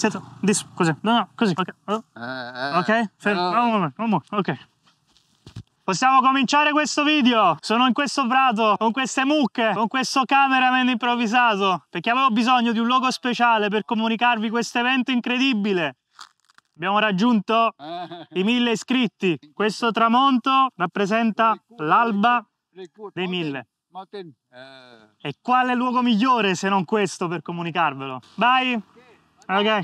Centro, dis, così. No, no, così. Ok, eh, eh. okay. fermo. No. Un momento, ok. Possiamo cominciare questo video. Sono in questo prato, con queste mucche, con questo cameraman improvvisato, perché avevo bisogno di un logo speciale per comunicarvi questo evento incredibile. Abbiamo raggiunto eh. i mille iscritti. Questo tramonto rappresenta l'alba dei mille. E quale luogo migliore se non questo per comunicarvelo? Vai! Ok?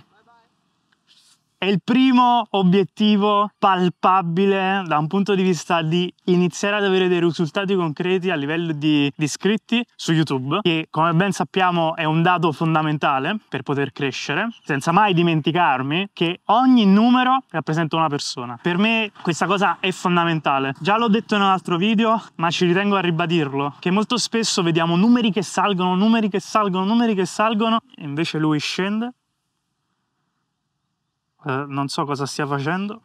È il primo obiettivo palpabile da un punto di vista di iniziare ad avere dei risultati concreti a livello di, iscritti su YouTube, che come ben sappiamo è un dato fondamentale per poter crescere, senza mai dimenticarmi che ogni numero rappresenta una persona. Per me questa cosa è fondamentale. Già l'ho detto in un altro video, ma ci ritengo a ribadirlo, che molto spesso vediamo numeri che salgono, numeri che salgono, numeri che salgono, e invece lui scende eh, non so cosa stia facendo,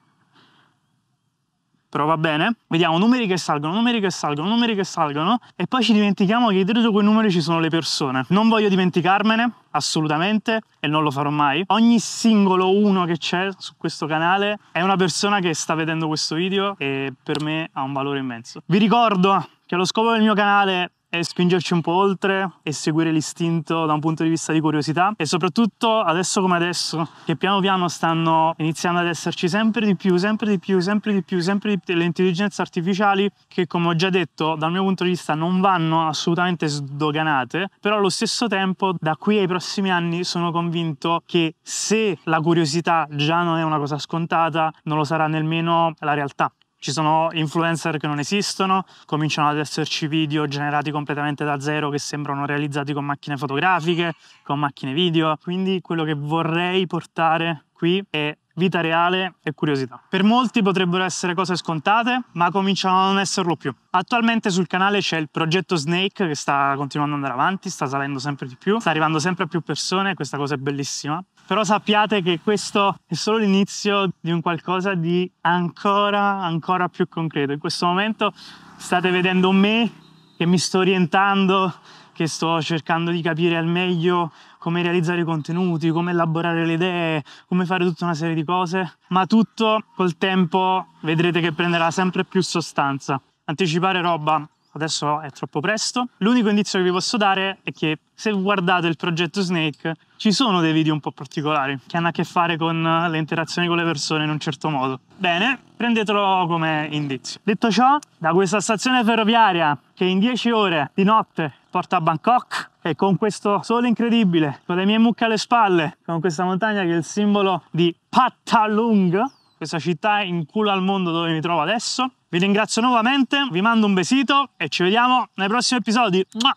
però va bene. Vediamo numeri che salgono, numeri che salgono, numeri che salgono e poi ci dimentichiamo che dietro quei numeri ci sono le persone. Non voglio dimenticarmene assolutamente e non lo farò mai. Ogni singolo uno che c'è su questo canale è una persona che sta vedendo questo video e per me ha un valore immenso. Vi ricordo che lo scopo del mio canale e spingerci un po' oltre e seguire l'istinto da un punto di vista di curiosità e soprattutto adesso come adesso che piano piano stanno iniziando ad esserci sempre di più, sempre di più, sempre di più, sempre di più le intelligenze artificiali che come ho già detto dal mio punto di vista non vanno assolutamente sdoganate, però allo stesso tempo da qui ai prossimi anni sono convinto che se la curiosità già non è una cosa scontata, non lo sarà nemmeno la realtà ci sono influencer che non esistono, cominciano ad esserci video generati completamente da zero che sembrano realizzati con macchine fotografiche, con macchine video, quindi quello che vorrei portare qui è vita reale e curiosità. Per molti potrebbero essere cose scontate, ma cominciano a non esserlo più. Attualmente sul canale c'è il progetto Snake che sta continuando ad andare avanti, sta salendo sempre di più, sta arrivando sempre a più persone, questa cosa è bellissima. Però sappiate che questo è solo l'inizio di un qualcosa di ancora, ancora più concreto. In questo momento state vedendo me che mi sto orientando che sto cercando di capire al meglio come realizzare i contenuti, come elaborare le idee, come fare tutta una serie di cose, ma tutto col tempo vedrete che prenderà sempre più sostanza. Anticipare roba adesso è troppo presto. L'unico indizio che vi posso dare è che se guardate il progetto Snake ci sono dei video un po' particolari che hanno a che fare con le interazioni con le persone in un certo modo. Bene, prendetelo come indizio. Detto ciò, da questa stazione ferroviaria che in 10 ore di notte porta a Bangkok e con questo sole incredibile, con le mie mucche alle spalle, con questa montagna che è il simbolo di Pattalung, questa città in culo al mondo dove mi trovo adesso. Vi ringrazio nuovamente, vi mando un besito e ci vediamo nei prossimi episodi. Mua!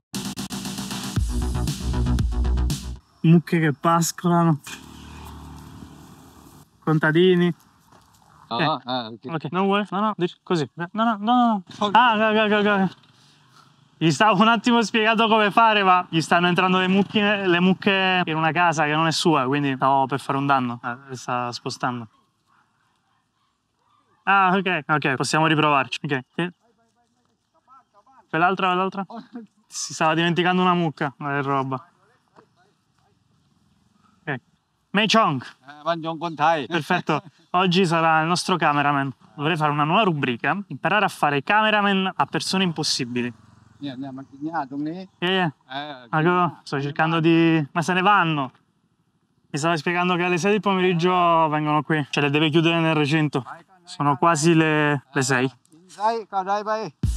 Mucche che pascolano, contadini. Ah, eh. ah, okay. Okay. Non vuole? No, no, dici così. No, no, no, no. Ah, go, go, go, go. Gli stavo un attimo spiegando come fare, ma gli stanno entrando le, mucchine, le mucche in una casa che non è sua, quindi stavo per fare un danno. Eh, eh, sta spostando. Ah, ok, ok, possiamo riprovarci. Ok. Quell'altra, quell'altra. Si stava dimenticando una mucca, ma è roba. Ok. Mei Chong. Eh, Perfetto. Oggi sarà il nostro cameraman. Dovrei fare una nuova rubrica, imparare a fare cameraman a persone impossibili. เนี่ยเนี่ยมันกินหญ้าตรงนี้ Yeah, yeah. เออ Ah, eh, allora, ah, sto cercando di... Ma se ne vanno! Mi stava spiegando che alle 6 del pomeriggio vengono qui. Cioè le deve chiudere nel recinto. Sono quasi le, le 6. อินไซต์ก็ได้ไป eh,